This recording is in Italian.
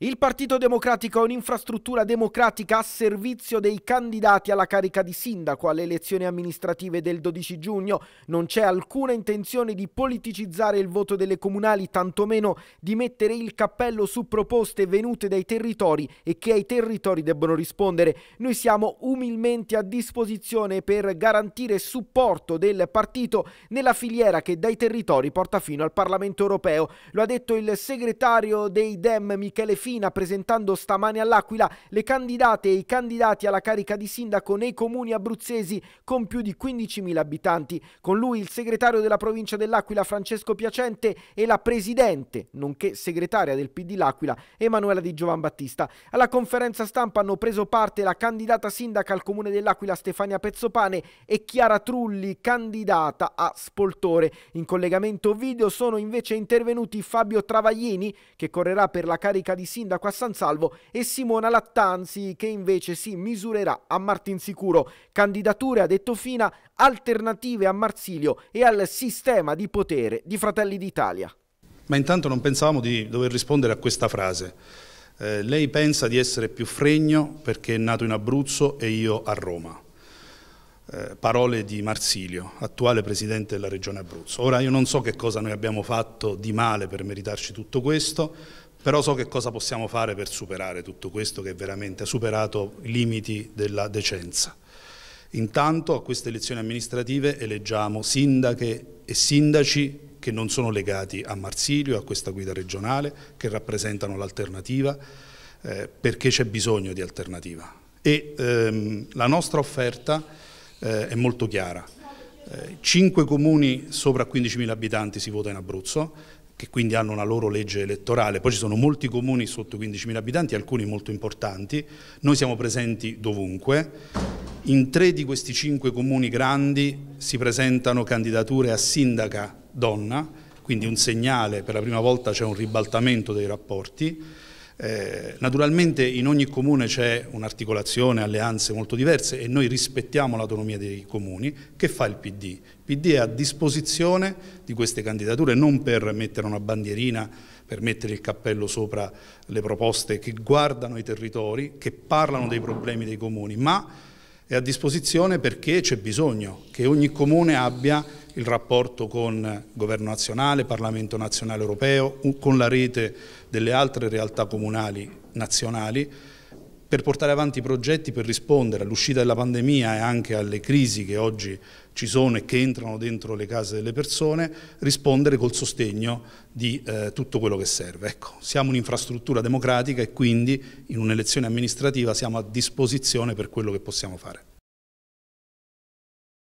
Il Partito Democratico ha un'infrastruttura democratica a servizio dei candidati alla carica di sindaco alle elezioni amministrative del 12 giugno. Non c'è alcuna intenzione di politicizzare il voto delle comunali, tantomeno di mettere il cappello su proposte venute dai territori e che ai territori debbono rispondere. Noi siamo umilmente a disposizione per garantire supporto del partito nella filiera che dai territori porta fino al Parlamento europeo. Lo ha detto il segretario dei Dem Michele Fini Fina presentando stamane all'Aquila le candidate e i candidati alla carica di sindaco nei comuni abruzzesi con più di 15.000 abitanti. Con lui il segretario della provincia dell'Aquila Francesco Piacente e la presidente, nonché segretaria del PD L'Aquila Emanuela Di Giovan Battista. Alla conferenza stampa hanno preso parte la candidata sindaca al comune dell'Aquila Stefania Pezzopane e Chiara Trulli, candidata a Spoltore. In collegamento video sono invece intervenuti Fabio Travaglini che correrà per la carica di sindaco sindaco a San Salvo e Simona Lattanzi che invece si misurerà a Martinsicuro. Candidature, a detto Fina, alternative a Marsilio e al sistema di potere di Fratelli d'Italia. Ma intanto non pensavamo di dover rispondere a questa frase. Eh, lei pensa di essere più fregno perché è nato in Abruzzo e io a Roma. Eh, parole di Marsilio, attuale presidente della regione Abruzzo. Ora io non so che cosa noi abbiamo fatto di male per meritarci tutto questo, però so che cosa possiamo fare per superare tutto questo che veramente ha superato i limiti della decenza. Intanto a queste elezioni amministrative eleggiamo sindache e sindaci che non sono legati a Marsilio, a questa guida regionale, che rappresentano l'alternativa, eh, perché c'è bisogno di alternativa. E ehm, la nostra offerta eh, è molto chiara. Eh, cinque comuni sopra 15.000 abitanti si vota in Abruzzo, che quindi hanno una loro legge elettorale. Poi ci sono molti comuni sotto 15.000 abitanti, alcuni molto importanti. Noi siamo presenti dovunque. In tre di questi cinque comuni grandi si presentano candidature a sindaca donna, quindi un segnale, per la prima volta c'è un ribaltamento dei rapporti. Eh, naturalmente in ogni comune c'è un'articolazione, alleanze molto diverse e noi rispettiamo l'autonomia dei comuni. Che fa il PD? Il PD è a disposizione di queste candidature non per mettere una bandierina, per mettere il cappello sopra le proposte che guardano i territori, che parlano dei problemi dei comuni, ma è a disposizione perché c'è bisogno che ogni comune abbia il rapporto con governo nazionale, Parlamento nazionale europeo, con la rete delle altre realtà comunali nazionali per portare avanti i progetti per rispondere all'uscita della pandemia e anche alle crisi che oggi ci sono e che entrano dentro le case delle persone, rispondere col sostegno di eh, tutto quello che serve. Ecco, siamo un'infrastruttura democratica e quindi in un'elezione amministrativa siamo a disposizione per quello che possiamo fare.